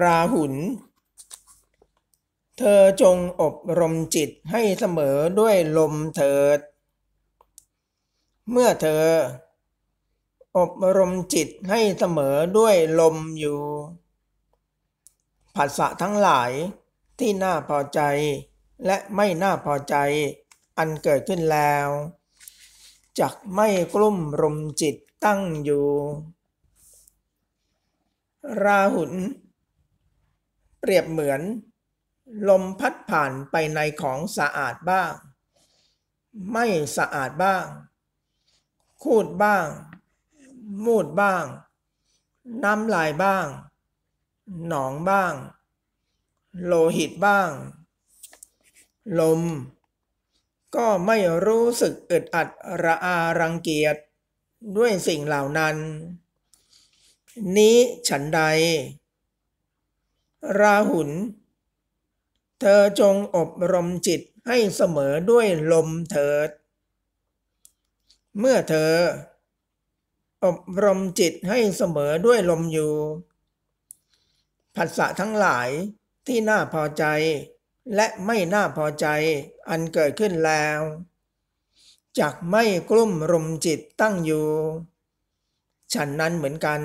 ราหุล เธอจงอบรมจิตให้เสมอด้วยลมเถิด เมื่อเธอ อบรมจิตให้เสมอด้วยลมอยู่ ผัสสะทั้งหลายที่น่าพอใจ และไม่น่าพอใจอันเกิดขึ้นแล้ว จักไม่กลุ่มรมจิตตั้งอยู่ ราหุลเปรียบเหมือนลมพัดผ่านไปในของสะอาดบ้าง ไม่สะอาดบ้าง คูดบ้าง มูดบ้าง น้ำลายบ้าง หนองบ้าง โลหิตบ้าง ลม ก็ไม่รู้สึกอึดอัดระอารังเกียจด้วยสิ่งเหล่านั้น นี้ฉันใดราหุล เธอจงอบรมจิตให้เสมอด้วยลมเถิด เมื่อเธอ อบรมจิตให้เสมอด้วยลมอยู่ ผัสสะทั้งหลายที่น่าพอใจ และไม่น่าพอใจอันเกิดขึ้นแล้วจักไม่กลุ่มรุมจิตตั้งอยู่ ฉันนั้นเหมือนกัน